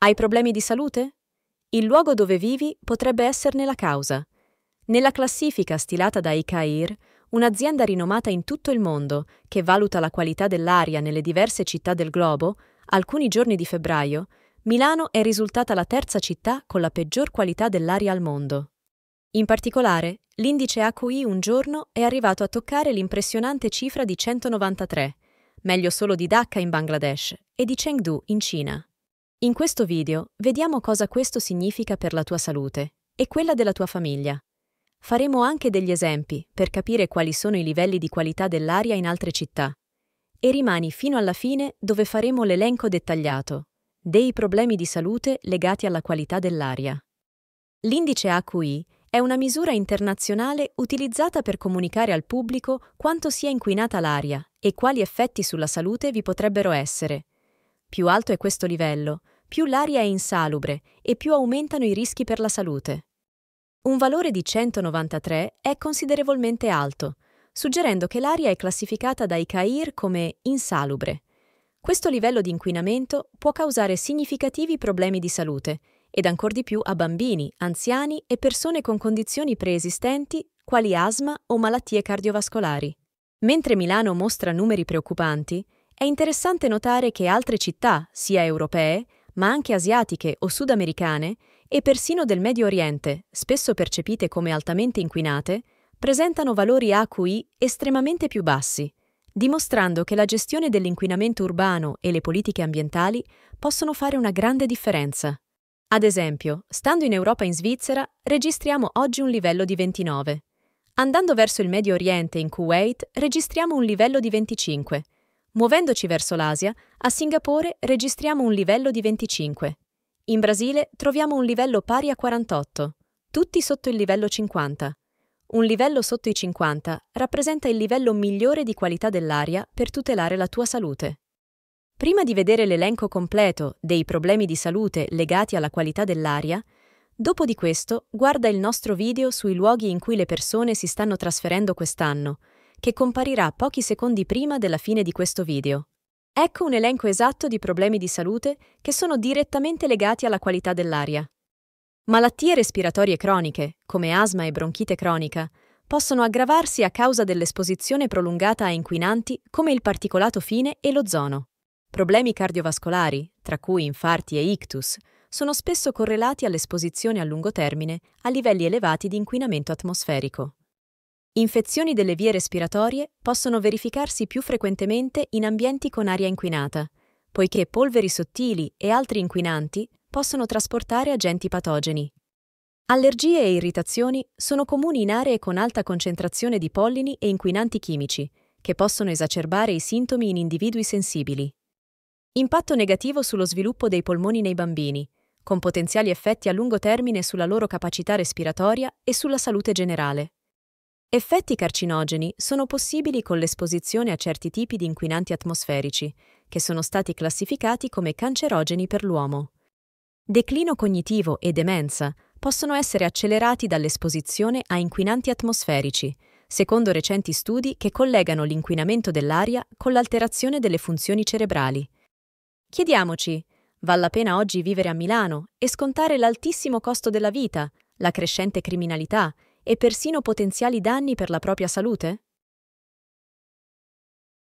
Hai problemi di salute? Il luogo dove vivi potrebbe esserne la causa. Nella classifica stilata da ICAIR, un'azienda rinomata in tutto il mondo, che valuta la qualità dell'aria nelle diverse città del globo, alcuni giorni di febbraio, Milano è risultata la terza città con la peggior qualità dell'aria al mondo. In particolare, l'indice AQI un giorno è arrivato a toccare l'impressionante cifra di 193, meglio solo di Dhaka in Bangladesh e di Chengdu in Cina. In questo video vediamo cosa questo significa per la tua salute e quella della tua famiglia. Faremo anche degli esempi per capire quali sono i livelli di qualità dell'aria in altre città. E rimani fino alla fine dove faremo l'elenco dettagliato dei problemi di salute legati alla qualità dell'aria. L'indice AQI è una misura internazionale utilizzata per comunicare al pubblico quanto sia inquinata l'aria e quali effetti sulla salute vi potrebbero essere, più alto è questo livello, più l'aria è insalubre e più aumentano i rischi per la salute. Un valore di 193 è considerevolmente alto, suggerendo che l'aria è classificata dai CAIR come insalubre. Questo livello di inquinamento può causare significativi problemi di salute ed ancor di più a bambini, anziani e persone con condizioni preesistenti quali asma o malattie cardiovascolari. Mentre Milano mostra numeri preoccupanti, è interessante notare che altre città, sia europee, ma anche asiatiche o sudamericane, e persino del Medio Oriente, spesso percepite come altamente inquinate, presentano valori AQI estremamente più bassi, dimostrando che la gestione dell'inquinamento urbano e le politiche ambientali possono fare una grande differenza. Ad esempio, stando in Europa e in Svizzera, registriamo oggi un livello di 29. Andando verso il Medio Oriente in Kuwait, registriamo un livello di 25 Muovendoci verso l'Asia, a Singapore registriamo un livello di 25. In Brasile troviamo un livello pari a 48, tutti sotto il livello 50. Un livello sotto i 50 rappresenta il livello migliore di qualità dell'aria per tutelare la tua salute. Prima di vedere l'elenco completo dei problemi di salute legati alla qualità dell'aria, dopo di questo guarda il nostro video sui luoghi in cui le persone si stanno trasferendo quest'anno – che comparirà pochi secondi prima della fine di questo video. Ecco un elenco esatto di problemi di salute che sono direttamente legati alla qualità dell'aria. Malattie respiratorie croniche, come asma e bronchite cronica, possono aggravarsi a causa dell'esposizione prolungata a inquinanti come il particolato fine e l'ozono. Problemi cardiovascolari, tra cui infarti e ictus, sono spesso correlati all'esposizione a lungo termine a livelli elevati di inquinamento atmosferico. Infezioni delle vie respiratorie possono verificarsi più frequentemente in ambienti con aria inquinata, poiché polveri sottili e altri inquinanti possono trasportare agenti patogeni. Allergie e irritazioni sono comuni in aree con alta concentrazione di pollini e inquinanti chimici, che possono esacerbare i sintomi in individui sensibili. Impatto negativo sullo sviluppo dei polmoni nei bambini, con potenziali effetti a lungo termine sulla loro capacità respiratoria e sulla salute generale. Effetti carcinogeni sono possibili con l'esposizione a certi tipi di inquinanti atmosferici, che sono stati classificati come cancerogeni per l'uomo. Declino cognitivo e demenza possono essere accelerati dall'esposizione a inquinanti atmosferici, secondo recenti studi che collegano l'inquinamento dell'aria con l'alterazione delle funzioni cerebrali. Chiediamoci, vale la pena oggi vivere a Milano e scontare l'altissimo costo della vita, la crescente criminalità e persino potenziali danni per la propria salute?